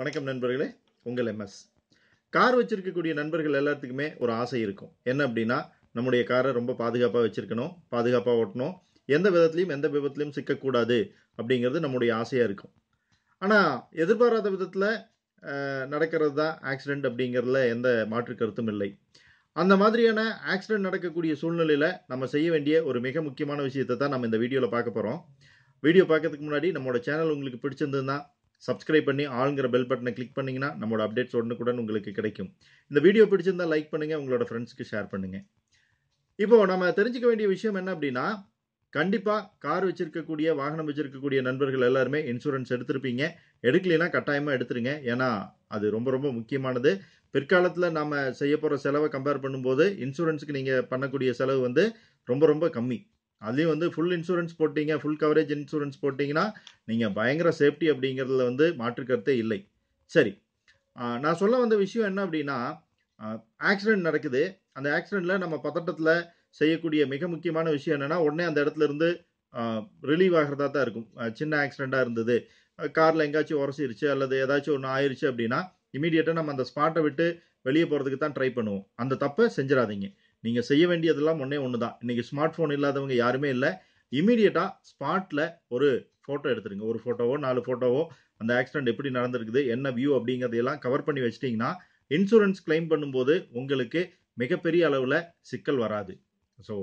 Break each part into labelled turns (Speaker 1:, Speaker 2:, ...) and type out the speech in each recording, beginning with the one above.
Speaker 1: வணக்கம் நண்பர்களே உங்கள் எம்எஸ் கார் வச்சுருக்கக்கூடிய நண்பர்கள் எல்லாத்துக்குமே ஒரு ஆசை இருக்கும் என்ன அப்படின்னா நம்முடைய காரை ரொம்ப பாதுகாப்பாக வச்சுருக்கணும் பாதுகாப்பாக ஓட்டணும் எந்த விதத்துலையும் எந்த விபத்துலையும் சிக்கக்கூடாது அப்படிங்கிறது நம்முடைய ஆசையாக இருக்கும் ஆனால் எதிர்பாராத விதத்தில் நடக்கிறது தான் ஆக்சிடெண்ட் அப்படிங்கிறதுல எந்த மாற்று கருத்தும் இல்லை அந்த மாதிரியான ஆக்சிடெண்ட் நடக்கக்கூடிய சூழ்நிலையில் நம்ம செய்ய வேண்டிய ஒரு மிக முக்கியமான விஷயத்தை தான் நம்ம இந்த வீடியோவில் பார்க்க போகிறோம் வீடியோ பார்க்கறதுக்கு முன்னாடி நம்மளோட சேனல் உங்களுக்கு பிடிச்சிருந்ததுன்னா சப்ஸ்கிரைப் பண்ணி ஆளுங்கிற பெல் பட்டனை கிளிக் பண்ணிங்கன்னா நம்மளோட அப்டேட்ஸ் உடனுக்குடன் உங்களுக்கு கிடைக்கும் இந்த வீடியோ பிடிச்சிருந்தால் லைக் பண்ணுங்கள் உங்களோட ஃப்ரெண்ட்ஸுக்கு ஷேர் பண்ணுங்கள் இப்போது நம்ம தெரிஞ்சுக்க வேண்டிய விஷயம் என்ன அப்படின்னா கண்டிப்பாக கார் வச்சுருக்கக்கூடிய வாகனம் வச்சுருக்கக்கூடிய நண்பர்கள் எல்லாருமே இன்சூரன்ஸ் எடுத்திருப்பீங்க எடுக்கலைன்னா கட்டாயமாக எடுத்துருங்க ஏன்னா அது ரொம்ப ரொம்ப முக்கியமானது பிற்காலத்தில் நம்ம செய்ய போகிற செலவை கம்பேர் பண்ணும்போது இன்சூரன்ஸுக்கு நீங்கள் பண்ணக்கூடிய செலவு வந்து ரொம்ப ரொம்ப கம்மி அதுலேயும் வந்து ஃபுல் இன்சூரன்ஸ் போட்டிங்க ஃபுல் கவரேஜ் இன்சூரன்ஸ் போட்டிங்கன்னா நீங்கள் பயங்கர சேஃப்டி அப்படிங்கிறதுல வந்து மாற்றுக்கருத்தே இல்லை சரி நான் சொல்ல வந்த விஷயம் என்ன அப்படின்னா ஆக்சிடெண்ட் நடக்குது அந்த ஆக்சிடெண்ட்டில் நம்ம பதட்டத்தில் செய்யக்கூடிய மிக முக்கியமான விஷயம் என்னென்னா உடனே அந்த இடத்துல இருந்து ரிலீவ் ஆகிறதா தான் இருக்கும் சின்ன ஆக்சிடெண்ட்டாக இருந்தது காரில் எங்கேயாச்சும் உரசிருச்சு அல்லது ஏதாச்சும் ஒன்று ஆயிடுச்சு அப்படின்னா இமீடியட்டாக நம்ம அந்த ஸ்பாட்டை விட்டு வெளியே போகிறதுக்கு தான் ட்ரை பண்ணுவோம் அந்த தப்பை செஞ்சிடாதீங்க நீங்கள் செய்ய வேண்டியதெல்லாம் ஒன்றே ஒன்று தான் இன்றைக்கி ஸ்மார்ட் ஃபோன் இல்லாதவங்க யாருமே இல்லை இமீடியட்டாக ஸ்பாட்டில் ஒரு ஃபோட்டோ எடுத்துருங்க ஒரு ஃபோட்டோவோ நாலு ஃபோட்டோவோ அந்த ஆக்சிடென்ட் எப்படி நடந்திருக்குது என்ன வியூ அப்படிங்கிறதையெல்லாம் கவர் பண்ணி வச்சிட்டிங்கன்னா இன்சூரன்ஸ் கிளைம் பண்ணும்போது உங்களுக்கு மிகப்பெரிய அளவில் சிக்கல் வராது ஸோ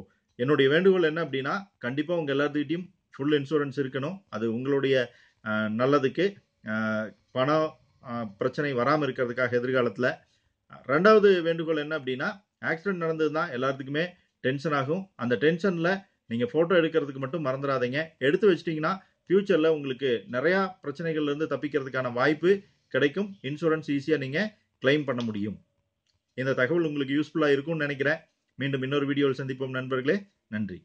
Speaker 1: என்னுடைய வேண்டுகோள் என்ன அப்படின்னா கண்டிப்பாக உங்கள் எல்லாத்துக்கிட்டையும் ஃபுல் இன்சூரன்ஸ் இருக்கணும் அது உங்களுடைய நல்லதுக்கு பணம் பிரச்சனை வராமல் இருக்கிறதுக்காக எதிர்காலத்தில் ரெண்டாவது வேண்டுகோள் என்ன அப்படின்னா ஆக்சிடென்ட் நடந்தது தான் எல்லாத்துக்குமே டென்ஷன் ஆகும் அந்த டென்ஷனில் நீங்கள் ஃபோட்டோ எடுக்கிறதுக்கு மட்டும் மறந்துடாதீங்க எடுத்து வச்சிட்டிங்கன்னா ஃப்யூச்சரில் உங்களுக்கு நிறையா பிரச்சனைகள்லேருந்து தப்பிக்கிறதுக்கான வாய்ப்பு கிடைக்கும் இன்சூரன்ஸ் ஈஸியாக நீங்கள் கிளைம் பண்ண முடியும் இந்த தகவல் உங்களுக்கு யூஸ்ஃபுல்லாக இருக்கும்னு நினைக்கிறேன் மீண்டும் இன்னொரு வீடியோவில் சந்திப்போம் நண்பர்களே நன்றி